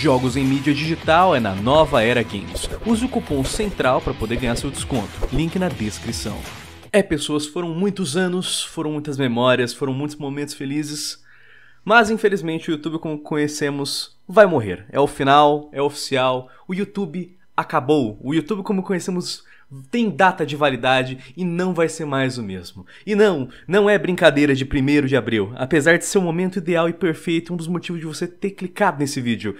Jogos em mídia digital é na Nova Era Games. Use o cupom CENTRAL para poder ganhar seu desconto. Link na descrição. É, pessoas, foram muitos anos, foram muitas memórias, foram muitos momentos felizes. Mas infelizmente o YouTube, como conhecemos, vai morrer. É o final, é oficial. O YouTube acabou. O YouTube, como conhecemos tem data de validade e não vai ser mais o mesmo. E não, não é brincadeira de 1 de abril, apesar de ser o momento ideal e perfeito, um dos motivos de você ter clicado nesse vídeo.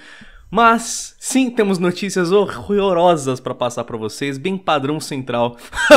Mas sim, temos notícias horrorosas para passar para vocês, bem padrão central.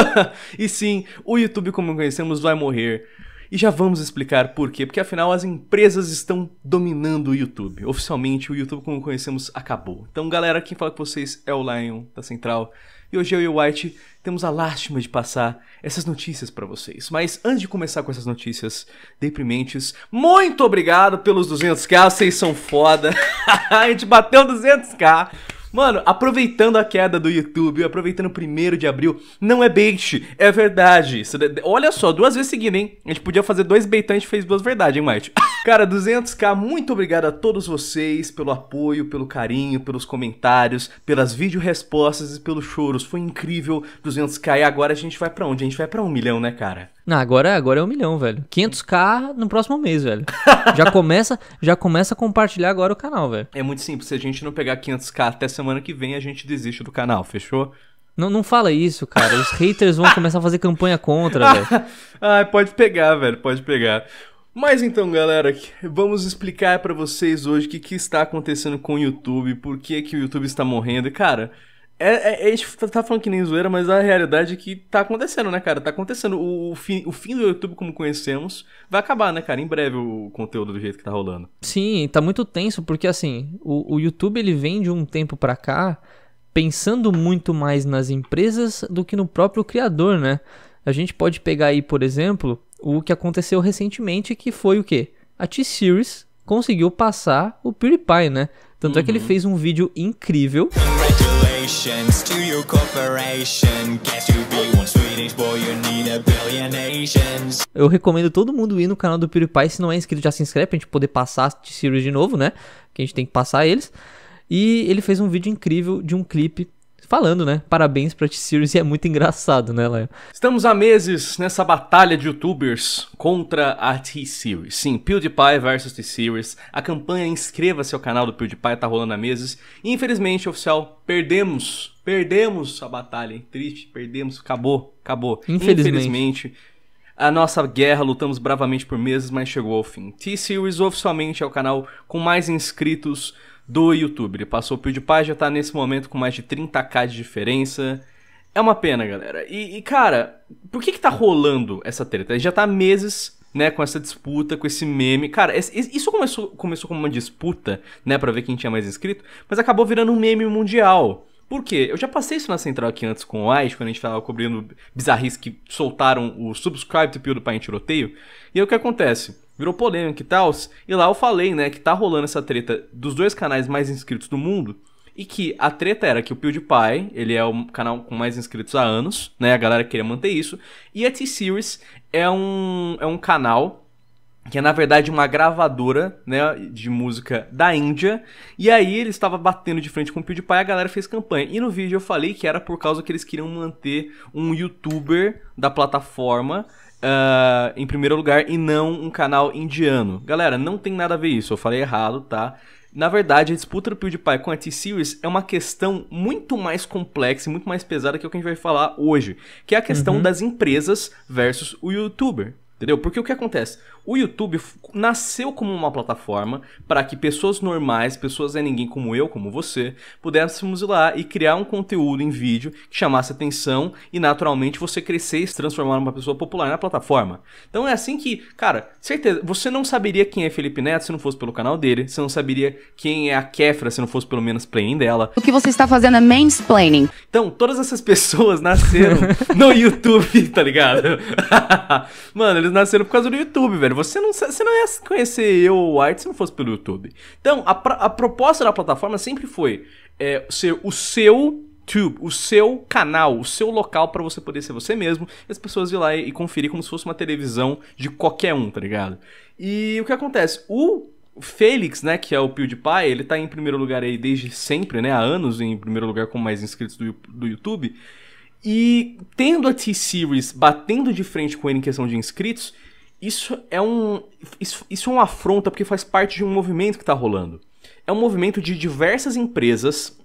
e sim, o YouTube como conhecemos vai morrer. E já vamos explicar por quê, porque afinal as empresas estão dominando o YouTube. Oficialmente o YouTube como conhecemos acabou. Então, galera, quem fala com vocês é o Lion da Central. E hoje eu e o White temos a lástima de passar essas notícias para vocês. Mas antes de começar com essas notícias deprimentes, muito obrigado pelos 200k, vocês são foda. a gente bateu 200k. Mano, aproveitando a queda do YouTube, aproveitando o primeiro de abril, não é bait, é verdade. olha só, duas vezes seguidas, hein? A gente podia fazer dois beitantes e fez duas verdades, hein, Mike? Cara, 200k, muito obrigado a todos vocês pelo apoio, pelo carinho, pelos comentários, pelas vídeo-respostas e pelos choros. Foi incrível, 200k. E agora a gente vai para onde? A gente vai para um milhão, né, cara? Não, agora, agora é um milhão, velho. 500k no próximo mês, velho. já começa, já começa a compartilhar agora o canal, velho. É muito simples. Se a gente não pegar 500k até semana que vem, a gente desiste do canal, fechou? Não, não fala isso, cara. Os haters vão começar a fazer campanha contra, velho. pode pegar, velho. Pode pegar. Mas então, galera, vamos explicar para vocês hoje o que, que, está acontecendo com o YouTube, por que, que o YouTube está morrendo. cara, é, é, é, tá falando que nem zoeira, mas a realidade é que tá acontecendo, né, cara? Tá acontecendo. O, o, fim, o fim do YouTube, como conhecemos, vai acabar, né, cara? Em breve o conteúdo do jeito que tá rolando. Sim, tá muito tenso, porque assim, o, o YouTube ele vem de um tempo pra cá pensando muito mais nas empresas do que no próprio criador, né? A gente pode pegar aí, por exemplo, o que aconteceu recentemente, que foi o quê? A T-Series conseguiu passar o PewDiePie, né? Tanto uhum. é que ele uhum. fez um vídeo incrível congratulations to your corporation. Guess be one Swedish boy, you need a billion Eu recomendo todo mundo ir no canal do PewDiePie. Se não é inscrito, já se inscreve pra gente poder passar a series de novo, né? Que a gente tem que passar eles. E ele fez um vídeo incrível de um clipe falando, né? Parabéns pra T-Series e é muito engraçado, né, Léo? Estamos há meses nessa batalha de youtubers contra a T-Series. Sim, PewDiePie versus T-Series. A campanha inscreva-se ao canal do PewDiePie tá rolando há meses. E infelizmente, oficial, perdemos. Perdemos a batalha, hein? Triste, perdemos, acabou, acabou. Infelizmente. infelizmente a nossa guerra, lutamos bravamente por meses, mas chegou ao fim. T-Series oficialmente é o canal com mais inscritos do YouTube. Ele passou o PewDiePie, já tá nesse momento com mais de 30k de diferença. É uma pena, galera. E, e, cara, por que que tá rolando essa treta? Ele já tá há meses, né, com essa disputa, com esse meme. Cara, isso começou, começou como uma disputa, né, pra ver quem tinha mais inscrito, mas acabou virando um meme mundial. Por quê? Eu já passei isso na central aqui antes com o Ice, quando a gente tava cobrindo bizarris que soltaram o subscribe to PewDiePie em tiroteio. E aí o que acontece? virou polêmica e tal. E lá eu falei, né, que tá rolando essa treta dos dois canais mais inscritos do mundo. E que a treta era que o PewDiePie, ele é o canal com mais inscritos há anos, né? A galera queria manter isso. E a T-Series é um, é um canal que é na verdade uma gravadora né, de música da Índia. E aí ele estava batendo de frente com o PewDiePie, a galera fez campanha. E no vídeo eu falei que era por causa que eles queriam manter um youtuber da plataforma uh, em primeiro lugar e não um canal indiano. Galera, não tem nada a ver isso, eu falei errado, tá? Na verdade, a disputa do PewDiePie com a T-Series é uma questão muito mais complexa e muito mais pesada que o que a gente vai falar hoje, que é a questão uhum. das empresas versus o youtuber, entendeu? Porque o que acontece? O YouTube nasceu como uma plataforma para que pessoas normais, pessoas é ninguém como eu, como você, pudéssemos ir lá e criar um conteúdo em vídeo que chamasse atenção e naturalmente você crescer e se transformar numa pessoa popular na plataforma. Então é assim que, cara, certeza, você não saberia quem é Felipe Neto se não fosse pelo canal dele, você não saberia quem é a Kefra se não fosse pelo menos planning dela. O que você está fazendo é mansplaining. Então, todas essas pessoas nasceram no YouTube, tá ligado? Mano, eles nasceram por causa do YouTube, velho você não, você não ia conhecer eu ou o Art se não fosse pelo YouTube. Então, a, a proposta da plataforma sempre foi é, ser o seu Tube, o seu canal, o seu local para você poder ser você mesmo e as pessoas ir lá e, e conferir como se fosse uma televisão de qualquer um, tá ligado? E o que acontece? O Felix, né, que é o PewDiePie, ele tá em primeiro lugar aí desde sempre, né, há anos em primeiro lugar com mais inscritos do, do YouTube. E tendo a T-Series batendo de frente com ele em questão de inscritos, isso é um isso, isso é uma afronta porque faz parte de um movimento que está rolando. É um movimento de diversas empresas.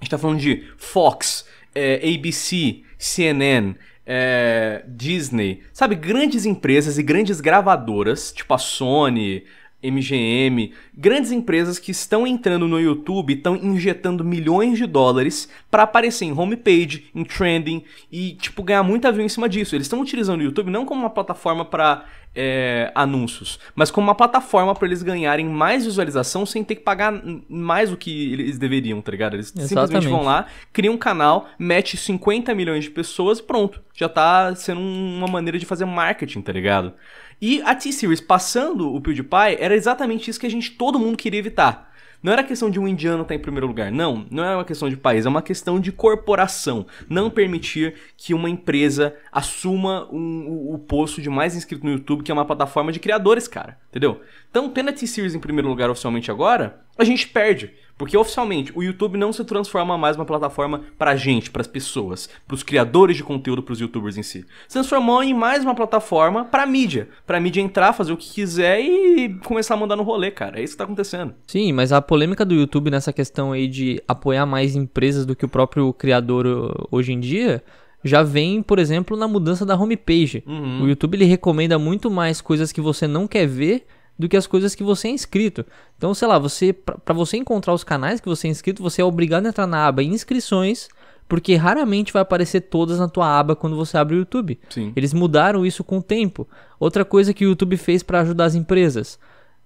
A gente está falando de Fox, é, eh, ABC, CNN, é, eh, Disney, sabe, grandes empresas e grandes gravadoras, tipo a Sony, MGM, grandes empresas que estão entrando no YouTube, estão injetando milhões de dólares para aparecer em homepage, em trending e tipo ganhar muita view em cima disso. Eles estão utilizando o YouTube não como uma plataforma para é, eh, anúncios, mas como uma plataforma para eles ganharem mais visualização sem ter que pagar mais do que eles deveriam, tá ligado? Eles Exatamente. simplesmente vão lá, criam um canal, mete 50 milhões de pessoas, pronto, já tá sendo uma maneira de fazer marketing, tá ligado? E a T-Series passando o PewDiePie era exatamente isso que a gente, todo mundo queria evitar. Não era questão de um indiano estar tá em primeiro lugar, não. Não é uma questão de país, é uma questão de corporação. Não permitir que uma empresa assuma um, o, o posto de mais inscrito no YouTube, que é uma plataforma de criadores, cara. Entendeu? Então, tendo a T-Series em primeiro lugar oficialmente agora, a gente perde. Porque oficialmente o YouTube não se transforma mais uma plataforma pra gente, pras pessoas, pros criadores de conteúdo, pros youtubers em si. Se transformou em mais uma plataforma pra mídia. Pra mídia entrar, fazer o que quiser e começar a mandar no rolê, cara. É isso que tá acontecendo. Sim, mas a polêmica do YouTube nessa questão aí de apoiar mais empresas do que o próprio criador uh, hoje em dia já vem, por exemplo, na mudança da homepage. Uhum. O YouTube ele recomenda muito mais coisas que você não quer ver do que as coisas que você é inscrito. Então, sei lá, você para você encontrar os canais que você é inscrito, você é obrigado a entrar na aba inscrições, porque raramente vai aparecer todas na tua aba quando você abre o YouTube. Sim. Eles mudaram isso com o tempo. Outra coisa que o YouTube fez para ajudar as empresas,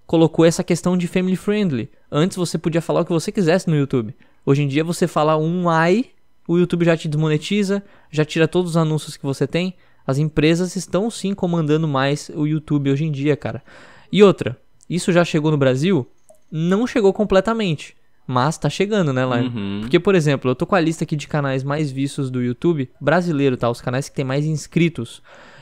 colocou essa questão de family friendly. Antes você podia falar o que você quisesse no YouTube. Hoje em dia você fala um ai, o YouTube já te desmonetiza, já tira todos os anúncios que você tem. As empresas estão sim comandando mais o YouTube hoje em dia, cara. E outra, isso já chegou no Brasil? Não chegou completamente. Mas tá chegando, né, Lime? Uhum. Porque, por exemplo, eu tô com a lista aqui de canais mais vistos do YouTube brasileiro, tá? Os canais que tem mais inscritos.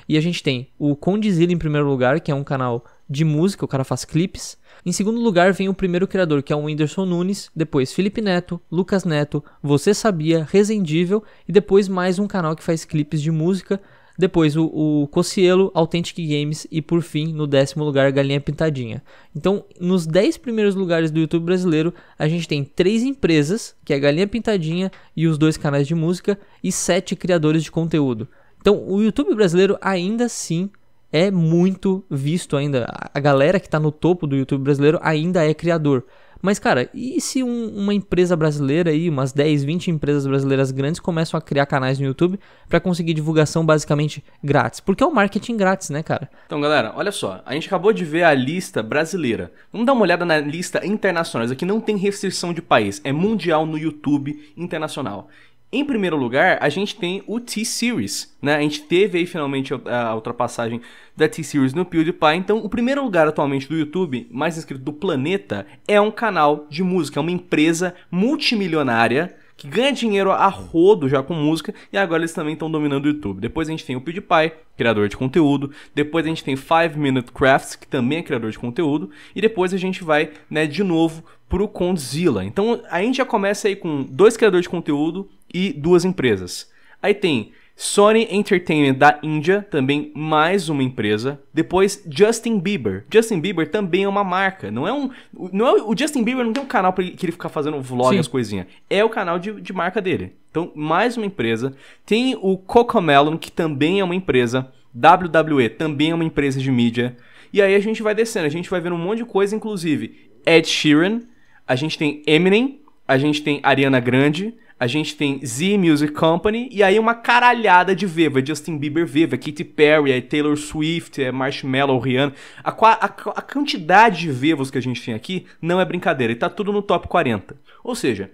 E a gente tem o Condizila em primeiro lugar, que é um canal de música, o cara faz clipes. Em segundo lugar vem o primeiro criador, que é o Whindersson Nunes, depois Felipe Neto, Lucas Neto, Você Sabia, Resendível e depois mais um canal que faz clipes de música depois o, o Cocielo, Authentic Games e por fim, no décimo lugar, Galinha Pintadinha. Então, nos 10 primeiros lugares do YouTube brasileiro, a gente tem três empresas, que é Galinha Pintadinha e os dois canais de música e sete criadores de conteúdo. Então, o YouTube brasileiro ainda assim é muito visto ainda. A galera que está no topo do YouTube brasileiro ainda é criador. Mas, cara, e se um, uma empresa brasileira aí, umas 10, 20 empresas brasileiras grandes começam a criar canais no YouTube para conseguir divulgação basicamente grátis? Porque é o um marketing grátis, né, cara? Então, galera, olha só. A gente acabou de ver a lista brasileira. Vamos dar uma olhada na lista internacional. Isso Aqui não tem restrição de país, é mundial no YouTube internacional. Em primeiro lugar, a gente tem o T-Series, né? A gente teve aí finalmente a ultrapassagem da T-Series no PewDiePie. Então, o primeiro lugar atualmente do YouTube mais inscrito do planeta é um canal de música, é uma empresa multimilionária que ganha dinheiro a rodo já com música, e agora eles também estão dominando o YouTube. Depois a gente tem o PewDiePie, criador de conteúdo, depois a gente tem 5 Minute Crafts, que também é criador de conteúdo, e depois a gente vai, né, de novo pro Condzilla. Então a gente já começa aí com dois criadores de conteúdo, e duas empresas. Aí tem Sony Entertainment da Índia, também mais uma empresa. Depois Justin Bieber. Justin Bieber também é uma marca. Não é um, não é o Justin Bieber não tem um canal para que ele ficar fazendo vlog Sim. as coisinhas. É o canal de, de marca dele. Então mais uma empresa. Tem o Cocomelon que também é uma empresa. WWE também é uma empresa de mídia. E aí a gente vai descendo, a gente vai vendo um monte de coisa, inclusive Ed Sheeran, a gente tem Eminem, a gente tem Ariana Grande, a gente tem Z Music Company e aí uma caralhada de Viva, Justin Bieber Viva, Katy Perry, é Taylor Swift, é Marshmallow, Rihanna. A, a, a quantidade de Vivos que a gente tem aqui não é brincadeira, e tá tudo no top 40. Ou seja,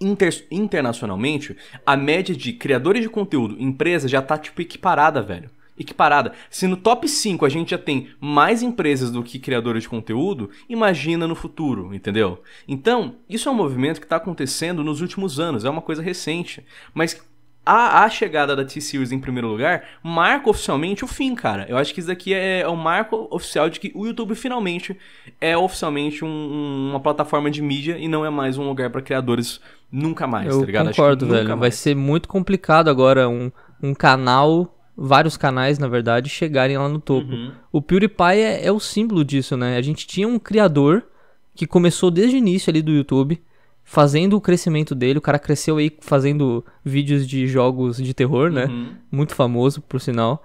Inter internacionalmente, a média de criadores de conteúdo, empresa, já tá tipo equiparada, velho equiparada. Se no top 5 a gente já tem mais empresas do que criadores de conteúdo, imagina no futuro, entendeu? Então, isso é um movimento que está acontecendo nos últimos anos, é uma coisa recente. Mas a, a chegada da T-Series em primeiro lugar marca oficialmente o fim, cara. Eu acho que isso daqui é, é o marco oficial de que o YouTube finalmente é oficialmente um, uma plataforma de mídia e não é mais um lugar para criadores nunca mais, Eu tá ligado? concordo, velho. Vai ser muito complicado agora um, um canal vários canais, na verdade, chegarem lá no topo. Uhum. O PewDiePie é, é, o símbolo disso, né? A gente tinha um criador que começou desde o início ali do YouTube, fazendo o crescimento dele. O cara cresceu aí fazendo vídeos de jogos de terror, né? Uhum. Muito famoso, por sinal.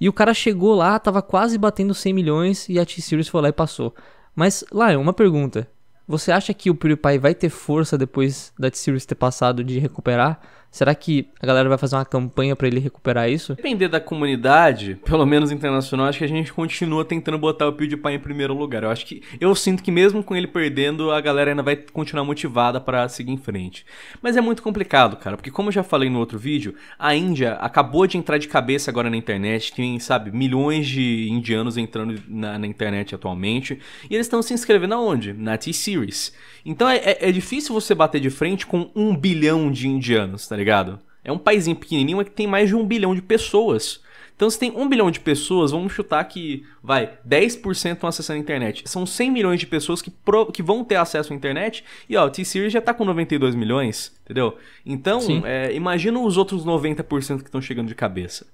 E o cara chegou lá, tava quase batendo 100 milhões e a T-Series foi lá e passou. Mas, é uma pergunta. Você acha que o PewDiePie vai ter força depois da T-Series ter passado de recuperar? Será que a galera vai fazer uma campanha para ele recuperar isso? Depender da comunidade, pelo menos internacional, acho que a gente continua tentando botar o PewDiePie em primeiro lugar. Eu acho que eu sinto que mesmo com ele perdendo, a galera ainda vai continuar motivada para seguir em frente. Mas é muito complicado, cara, porque como eu já falei no outro vídeo, a Índia acabou de entrar de cabeça agora na internet, tem, sabe, milhões de indianos entrando na, na internet atualmente, e eles estão se inscrevendo aonde? Na T-Series. Então é, é, é difícil você bater de frente com um bilhão de indianos, tá ligado? ligado? É um paizinho pequenininho mas que tem mais de um bilhão de pessoas. Então, se tem um bilhão de pessoas, vamos chutar que, vai, 10% estão acessando a internet. São 100 milhões de pessoas que, pro, que vão ter acesso à internet. E, ó, o T-Series já está com 92 milhões, entendeu? Então, é, imagina os outros 90% que estão chegando de cabeça.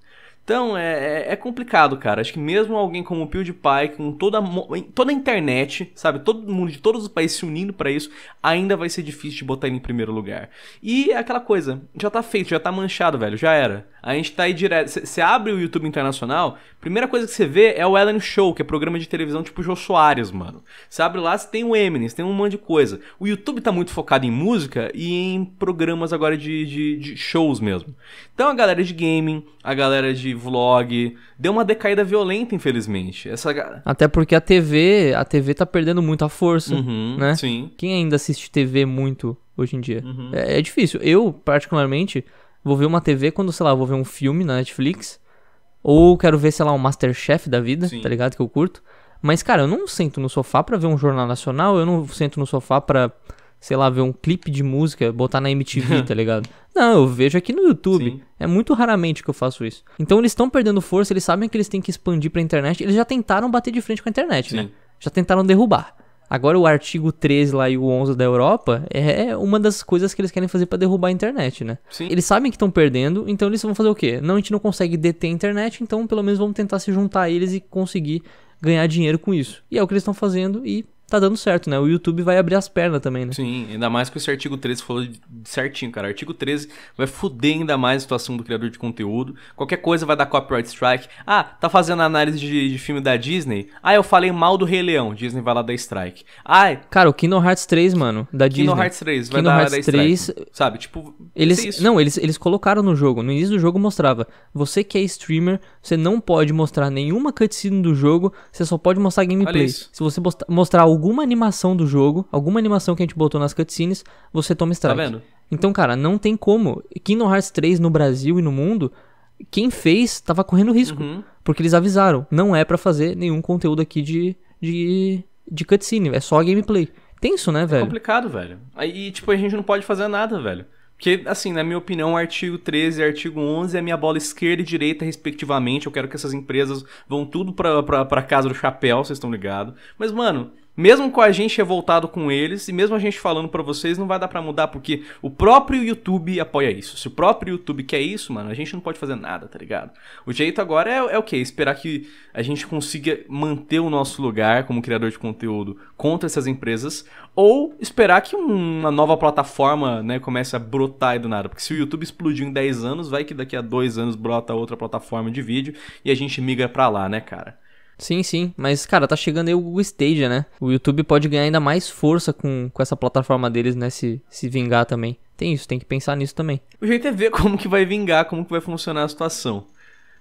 Então é, é, é, complicado, cara. Acho que mesmo alguém como o PewDiePie, com toda, toda a internet, sabe, todo mundo de todos os países se unindo para isso, ainda vai ser difícil de botar ele em primeiro lugar. E é aquela coisa, já tá feito, já tá manchado, velho, já era. A gente tá aí direto. Você abre o YouTube internacional, primeira coisa que você vê é o Ellen Show, que é programa de televisão tipo Jô Soares, mano. Você abre lá, você tem o Eminem, você tem um monte de coisa. O YouTube tá muito focado em música e em programas agora de, de, de shows mesmo. Então a galera de gaming, a galera de vlog. Deu uma decaída violenta, infelizmente. Essa... Até porque a TV, a TV tá perdendo muita força, uhum, né? Sim. Quem ainda assiste TV muito hoje em dia? Uhum. É, é, difícil. Eu, particularmente, vou ver uma TV quando, sei lá, vou ver um filme na Netflix. Ou quero ver, sei lá, um Masterchef da vida, sim. tá ligado? Que eu curto. Mas, cara, eu não sento no sofá pra ver um jornal nacional, eu não sento no sofá pra sei lá, ver um clipe de música, botar na MTV, tá ligado? Não, eu vejo aqui no YouTube. Sim. É muito raramente que eu faço isso. Então eles estão perdendo força, eles sabem que eles têm que expandir pra internet. Eles já tentaram bater de frente com a internet, né? Sim. né? Já tentaram derrubar. Agora o artigo 13 lá e o 11 da Europa é, é uma das coisas que eles querem fazer para derrubar a internet, né? Sim. Eles sabem que estão perdendo, então eles vão fazer o quê? Não, a gente não consegue deter a internet, então pelo menos vamos tentar se juntar a eles e conseguir ganhar dinheiro com isso. E é o que eles estão fazendo e tá dando certo, né? O YouTube vai abrir as pernas também, né? Sim, ainda mais com esse artigo 13 falou certinho, cara. artigo 13 vai fuder ainda mais a situação do criador de conteúdo. Qualquer coisa vai dar copyright strike. Ah, tá fazendo análise de, de filme da Disney? Ah, eu falei mal do Rei Leão. Disney vai lá dar strike. Ai. Cara, o Kingdom Hearts 3, mano, da Disney. Kingdom Hearts 3, vai Kingdom dar, Hearts dar 3, strike. Sabe, tipo. Eles, não, eles, eles colocaram no jogo. No início do jogo mostrava. Você que é streamer, você não pode mostrar nenhuma cutscene do jogo, você só pode mostrar gameplay. Se você mostrar algo alguma animação do jogo, alguma animação que a gente botou nas cutscenes, você toma tá strike. Tá vendo? Então, cara, não tem como. Kingdom Hearts 3 no Brasil e no mundo, quem fez tava correndo risco. Uhum. Porque eles avisaram, não é para fazer nenhum conteúdo aqui de, de, de cutscene, é só gameplay. Tenso, né, é velho? É complicado, velho. Aí, tipo, a gente não pode fazer nada, velho. Porque, assim, na minha opinião, o artigo 13 e artigo 11 é minha bola esquerda e direita, respectivamente. Eu quero que essas empresas vão tudo pra, pra, pra casa do chapéu, vocês estão ligados. Mas, mano, mesmo com a gente revoltado com eles e mesmo a gente falando para vocês, não vai dar para mudar porque o próprio YouTube apoia isso. Se o próprio YouTube quer isso, mano, a gente não pode fazer nada, tá ligado? O jeito agora é, é o quê? Esperar que a gente consiga manter o nosso lugar como criador de conteúdo contra essas empresas ou esperar que uma nova plataforma, né, comece a brotar aí do nada. Porque se o YouTube explodiu em 10 anos, vai que daqui a 2 anos brota outra plataforma de vídeo e a gente migra pra lá, né, cara? Sim, sim. Mas, cara, tá chegando aí o Google Stage né? O YouTube pode ganhar ainda mais força com, com essa plataforma deles, né? Se, se vingar também. Tem isso, tem que pensar nisso também. O jeito é ver como que vai vingar, como que vai funcionar a situação.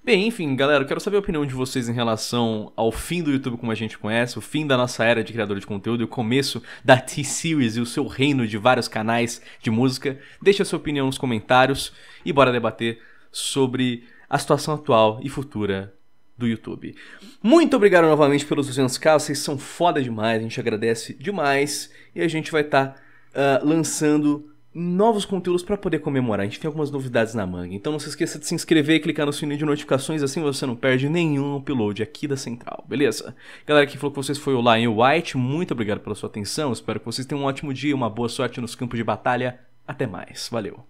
Bem, enfim, galera, eu quero saber a opinião de vocês em relação ao fim do YouTube como a gente conhece, o fim da nossa era de criador de conteúdo e o começo da T-Series e o seu reino de vários canais de música. Deixe a sua opinião nos comentários e bora debater sobre a situação atual e futura do YouTube. Muito obrigado novamente pelos 200k, vocês são foda demais, a gente agradece demais e a gente vai estar tá, uh, lançando novos conteúdos para poder comemorar. A gente tem algumas novidades na manga, então não se esqueça de se inscrever e clicar no sininho de notificações, assim você não perde nenhum upload aqui da Central, beleza? Galera que falou com vocês foi o Lion White, muito obrigado pela sua atenção, espero que vocês tenham um ótimo dia, uma boa sorte nos campos de batalha, até mais, valeu!